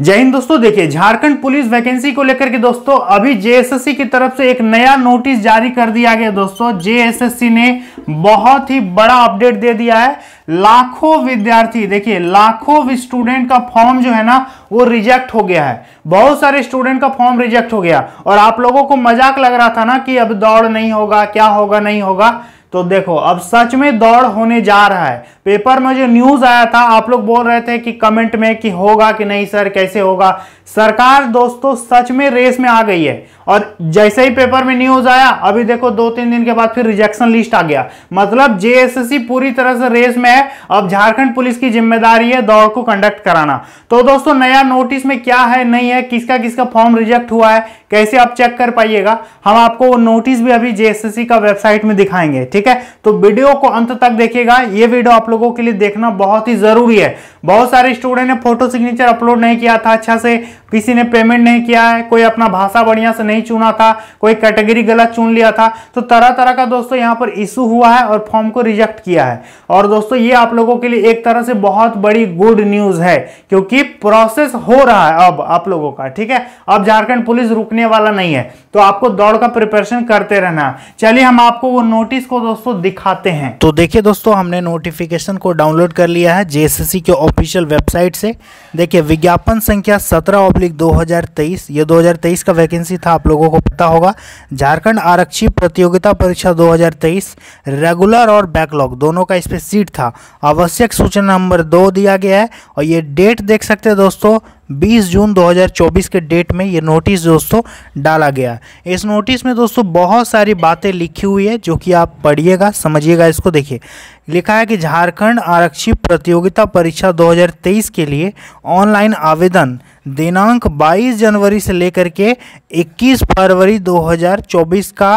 जय हिंद दोस्तों देखिए झारखंड पुलिस वैकेंसी को लेकर के दोस्तों अभी जेएसएससी की तरफ से एक नया नोटिस जारी कर दिया गया दोस्तों जेएसएससी ने बहुत ही बड़ा अपडेट दे दिया है लाखों विद्यार्थी देखिए लाखों स्टूडेंट का फॉर्म जो है ना वो रिजेक्ट हो गया है बहुत सारे स्टूडेंट का फॉर्म रिजेक्ट हो गया और आप लोगों को मजाक लग रहा था ना कि अब दौड़ नहीं होगा क्या होगा नहीं होगा तो देखो अब सच में दौड़ होने जा रहा है पेपर में जो न्यूज आया था आप लोग बोल रहे थे कि कमेंट में कि होगा कि नहीं सर कैसे होगा सरकार दोस्तों सच में रेस में आ गई है और जैसे ही पेपर में न्यूज आया अभी देखो दो तीन दिन के बाद फिर रिजेक्शन लिस्ट आ गया मतलब जेएसएससी पूरी तरह से रेस में है अब झारखंड पुलिस की जिम्मेदारी है दौड़ को कंडक्ट कराना तो दोस्तों नया नोटिस में क्या है नहीं है किसका किसका फॉर्म रिजेक्ट हुआ है कैसे आप चेक कर पाइएगा हम आपको वो नोटिस भी अभी जेएसएससी का वेबसाइट में दिखाएंगे ठीक है तो वीडियो को अंत तक देखिएगा ये वीडियो आप लोगों के लिए देखना बहुत ही जरूरी है बहुत सारे स्टूडेंट ने फोटो सिग्नेचर अपलोड नहीं किया था अच्छा से किसी ने पेमेंट नहीं किया है कोई अपना भाषा बढ़िया से नहीं चुना था कोई कैटेगरी गलत चुन लिया था तो तरह तरह का दोस्तों यहाँ पर इशू हुआ है और फॉर्म को रिजेक्ट किया है और दोस्तों ये आप लोगों के लिए एक तरह से बहुत बड़ी गुड न्यूज है क्योंकि प्रोसेस हो रहा है अब आप लोगों का ठीक है अब झारखंड पुलिस रुकने वाला नहीं है तो आपको दौड़ का प्रिपरेशन करते रहना चलिए हम आपको वो नोटिस को दोस्तों दिखाते हैं तो देखिए दोस्तों हमने नोटिफिकेशन को डाउनलोड कर लिया है जेएससी के ऑफिशियल वेबसाइट से देखिए विज्ञापन संख्या सत्रह ऑब्लिक 2023 ये 2023 का वैकेंसी था आप लोगों को पता होगा झारखंड आरक्षी प्रतियोगिता परीक्षा 2023 रेगुलर और बैकलॉग दोनों का इस पर सीट था आवश्यक सूचना नंबर दो दिया गया है और ये डेट देख सकते हैं दोस्तों 20 जून 2024 के डेट में ये नोटिस दोस्तों डाला गया इस नोटिस में दोस्तों बहुत सारी बातें लिखी हुई है जो कि आप पढ़िएगा समझिएगा इसको देखिए लिखा है कि झारखंड आरक्षित प्रतियोगिता परीक्षा 2023 के लिए ऑनलाइन आवेदन दिनांक 22 जनवरी से लेकर के 21 फरवरी 2024 का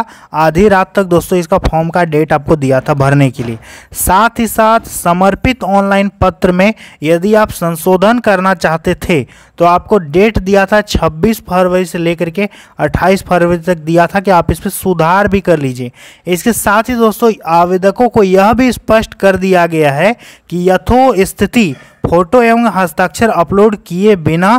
आधी रात तक दोस्तों इसका फॉर्म का डेट आपको दिया था भरने के लिए साथ ही साथ समर्पित ऑनलाइन पत्र में यदि आप संशोधन करना चाहते थे तो आपको डेट दिया था 26 फरवरी से लेकर के 28 फरवरी तक दिया था कि आप इस पर सुधार भी कर लीजिए इसके साथ ही दोस्तों आवेदकों को यह भी स्पष्ट कर दिया गया है कि यथो स्थिति फोटो एवं हस्ताक्षर अपलोड किए बिना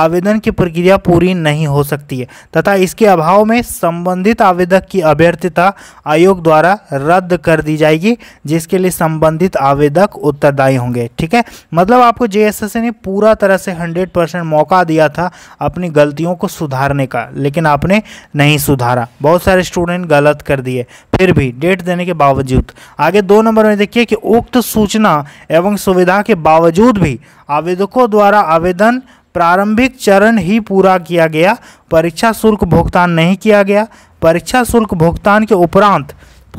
आवेदन की प्रक्रिया पूरी नहीं हो सकती है तथा इसके अभाव में संबंधित आवेदक की अभ्यर्थता आयोग द्वारा रद्द कर दी जाएगी जिसके लिए संबंधित आवेदक उत्तरदायी होंगे ठीक है मतलब आपको जे ने पूरा तरह से हंड्रेड परसेंट मौका दिया था अपनी गलतियों को सुधारने का लेकिन आपने नहीं सुधारा बहुत सारे स्टूडेंट गलत कर दिए फिर भी डेट देने के बावजूद आगे दो नंबर में देखिए कि उक्त सूचना एवं सुविधा के बावजूद भी आवेदकों द्वारा आवेदन प्रारंभिक चरण ही पूरा किया गया परीक्षा शुल्क भुगतान नहीं किया गया परीक्षा शुल्क भुगतान के उपरांत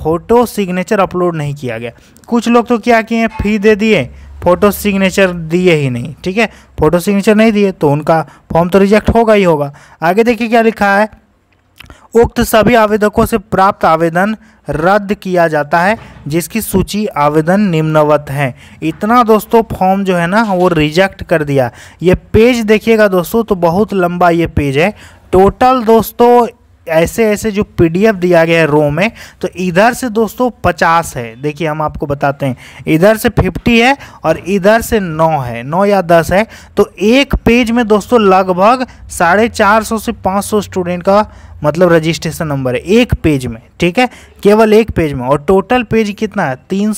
फोटो सिग्नेचर अपलोड नहीं किया गया कुछ लोग तो क्या किए फी दे दिए फोटो सिग्नेचर दिए ही नहीं ठीक है फोटो सिग्नेचर नहीं दिए तो उनका फॉर्म तो रिजेक्ट होगा ही होगा आगे देखिए क्या लिखा है उक्त सभी आवेदकों से प्राप्त आवेदन रद्द किया जाता है जिसकी सूची आवेदन निम्नवत है इतना दोस्तों फॉर्म जो है ना वो रिजेक्ट कर दिया ये पेज देखिएगा दोस्तों तो बहुत लंबा ये पेज है टोटल दोस्तों ऐसे ऐसे जो पीडीएफ दिया गया है रो में तो इधर से दोस्तों पचास है देखिए हम आपको बताते हैं इधर से फिफ्टी है और इधर से नौ है नौ या दस है तो एक पेज में दोस्तों लगभग साढ़े चार सौ से पाँच सौ स्टूडेंट का मतलब रजिस्ट्रेशन नंबर है एक पेज में ठीक है केवल एक पेज में और टोटल पेज कितना है तीन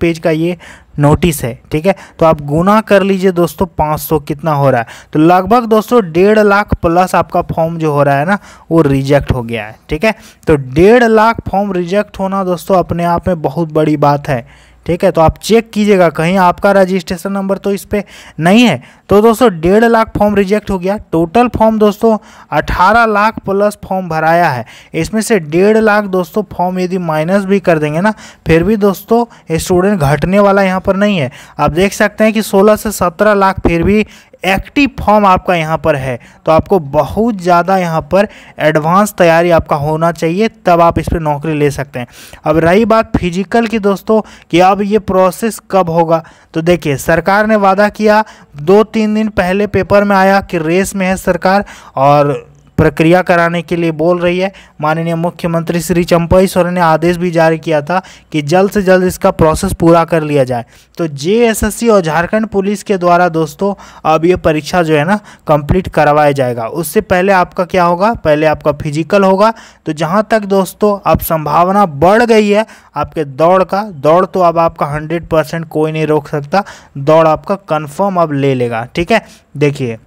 पेज का ये नोटिस है ठीक है तो आप गुना कर लीजिए दोस्तों 500 कितना हो रहा है तो लगभग दोस्तों डेढ़ लाख प्लस आपका फॉर्म जो हो रहा है ना वो रिजेक्ट हो गया है ठीक है तो डेढ़ लाख फॉर्म रिजेक्ट होना दोस्तों अपने आप में बहुत बड़ी बात है ठीक है तो आप चेक कीजिएगा कहीं आपका रजिस्ट्रेशन नंबर तो इस पर नहीं है तो दोस्तों डेढ़ लाख फॉर्म रिजेक्ट हो गया टोटल फॉर्म दोस्तों अठारह लाख प्लस फॉर्म भराया है इसमें से डेढ़ लाख दोस्तों फॉर्म यदि माइनस भी कर देंगे ना फिर भी दोस्तों स्टूडेंट घटने वाला यहाँ पर नहीं है आप देख सकते हैं कि सोलह से सत्रह लाख फिर भी एक्टिव फॉर्म आपका यहाँ पर है तो आपको बहुत ज़्यादा यहाँ पर एडवांस तैयारी आपका होना चाहिए तब आप इस पर नौकरी ले सकते हैं अब रही बात फिजिकल की दोस्तों कि अब ये प्रोसेस कब होगा तो देखिए सरकार ने वादा किया दो तीन दिन पहले पेपर में आया कि रेस में है सरकार और प्रक्रिया कराने के लिए बोल रही है माननीय मुख्यमंत्री श्री चंपई सोरेन ने आदेश भी जारी किया था कि जल्द से जल्द इसका प्रोसेस पूरा कर लिया जाए तो जे और झारखंड पुलिस के द्वारा दोस्तों अब ये परीक्षा जो है ना कंप्लीट करवाया जाएगा उससे पहले आपका क्या होगा पहले आपका फिजिकल होगा तो जहाँ तक दोस्तों अब संभावना बढ़ गई है आपके दौड़ का दौड़ तो अब आपका हंड्रेड परसेंट कोई नहीं रोक सकता दौड़ आपका कन्फर्म अब ले लेगा ठीक है देखिए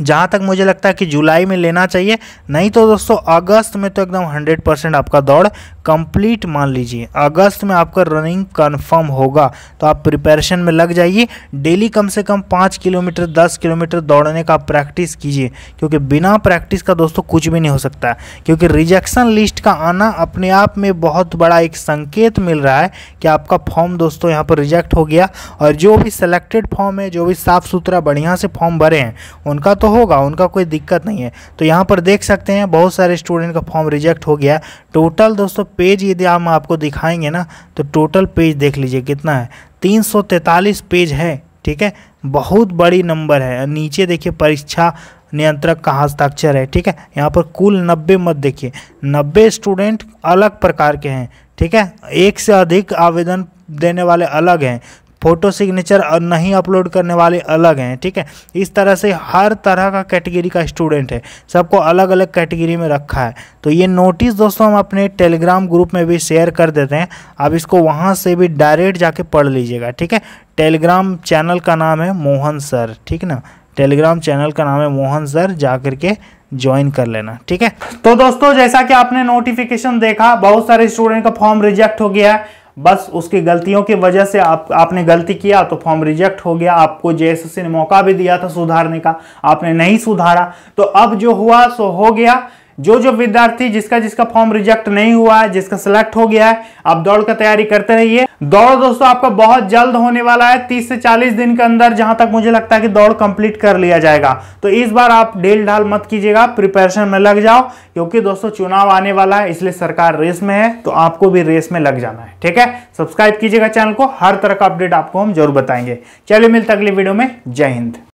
जहाँ तक मुझे लगता है कि जुलाई में लेना चाहिए नहीं तो दोस्तों अगस्त में तो एकदम 100 परसेंट आपका दौड़ कंप्लीट मान लीजिए अगस्त में आपका रनिंग कंफर्म होगा तो आप प्रिपरेशन में लग जाइए डेली कम से कम पाँच किलोमीटर दस किलोमीटर दौड़ने का प्रैक्टिस कीजिए क्योंकि बिना प्रैक्टिस का दोस्तों कुछ भी नहीं हो सकता क्योंकि रिजेक्शन लिस्ट का आना अपने आप में बहुत बड़ा एक संकेत मिल रहा है कि आपका फॉर्म दोस्तों यहाँ पर रिजेक्ट हो गया और जो भी सेलेक्टेड फॉर्म है जो भी साफ़ सुथरा बढ़िया से फॉर्म भरे हैं उनका तो तो होगा उनका कोई दिक्कत नहीं है तो यहाँ पर देख सकते हैं बहुत सारे स्टूडेंट का फॉर्म रिजेक्ट हो गया टोटल दोस्तों पेज यदि हम आपको दिखाएंगे ना तो टोटल पेज देख लीजिए कितना है तीन पेज है ठीक है बहुत बड़ी नंबर है नीचे देखिए परीक्षा नियंत्रक का हस्ताक्षर है ठीक है यहाँ पर कुल नब्बे मत देखिए नब्बे स्टूडेंट अलग प्रकार के हैं ठीक है एक से अधिक आवेदन देने वाले अलग हैं फोटो सिग्नेचर और नहीं अपलोड करने वाले अलग हैं ठीक है इस तरह से हर तरह का कैटेगरी का स्टूडेंट है सबको अलग अलग कैटेगरी में रखा है तो ये नोटिस दोस्तों हम अपने टेलीग्राम ग्रुप में भी शेयर कर देते हैं आप इसको वहाँ से भी डायरेक्ट जाके पढ़ लीजिएगा ठीक है टेलीग्राम चैनल का नाम है मोहन सर ठीक ना टेलीग्राम चैनल का नाम है मोहन सर जा करके ज्वाइन कर लेना ठीक है तो दोस्तों जैसा कि आपने नोटिफिकेशन देखा बहुत सारे स्टूडेंट का फॉर्म रिजेक्ट हो गया है बस उसकी गलतियों की वजह से आप आपने गलती किया तो फॉर्म रिजेक्ट हो गया आपको जे ने मौका भी दिया था सुधारने का आपने नहीं सुधारा तो अब जो हुआ सो हो गया जो जो विद्यार्थी जिसका जिसका फॉर्म रिजेक्ट नहीं हुआ है जिसका सिलेक्ट हो गया है आप दौड़ का तैयारी करते रहिए दौड़ दोस्तों आपका बहुत जल्द होने वाला है 30 से 40 दिन के अंदर जहां तक मुझे लगता है कि दौड़ कंप्लीट कर लिया जाएगा तो इस बार आप ढील ढाल मत कीजिएगा प्रिपरेशन में लग जाओ क्योंकि दोस्तों चुनाव आने वाला है इसलिए सरकार रेस में है तो आपको भी रेस में लग जाना है ठीक है सब्सक्राइब कीजिएगा चैनल को हर तरह का अपडेट आपको हम जरूर बताएंगे चलिए मिलते अगले वीडियो में जय हिंद